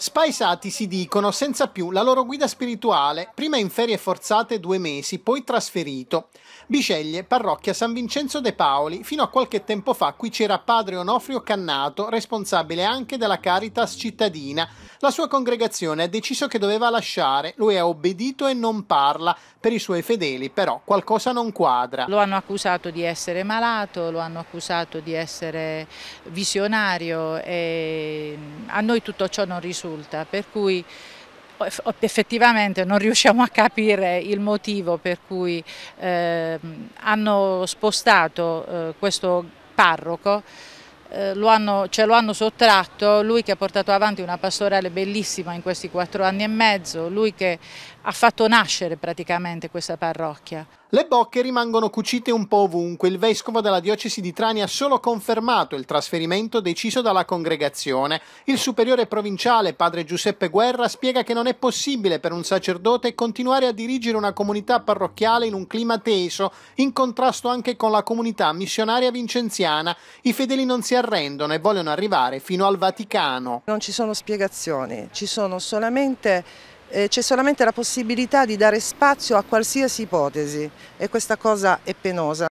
Spaisati si dicono senza più la loro guida spirituale, prima in ferie forzate due mesi, poi trasferito. Biceglie, parrocchia San Vincenzo de Paoli, fino a qualche tempo fa qui c'era padre Onofrio Cannato, responsabile anche della Caritas cittadina. La sua congregazione ha deciso che doveva lasciare, lui ha obbedito e non parla, per i suoi fedeli però qualcosa non quadra. Lo hanno accusato di essere malato, lo hanno accusato di essere visionario e a noi tutto ciò non risulta, per cui effettivamente non riusciamo a capire il motivo per cui eh, hanno spostato eh, questo parroco, eh, lo hanno, ce lo hanno sottratto, lui che ha portato avanti una pastorale bellissima in questi quattro anni e mezzo, lui che ha fatto nascere praticamente questa parrocchia. Le bocche rimangono cucite un po' ovunque, il vescovo della diocesi di Trani ha solo confermato il trasferimento deciso dalla congregazione. Il superiore provinciale, padre Giuseppe Guerra, spiega che non è possibile per un sacerdote continuare a dirigere una comunità parrocchiale in un clima teso, in contrasto anche con la comunità missionaria vincenziana. I fedeli non si arrendono e vogliono arrivare fino al Vaticano. Non ci sono spiegazioni, ci sono solamente eh, c'è solamente la possibilità di dare spazio a qualsiasi ipotesi e questa cosa è penosa.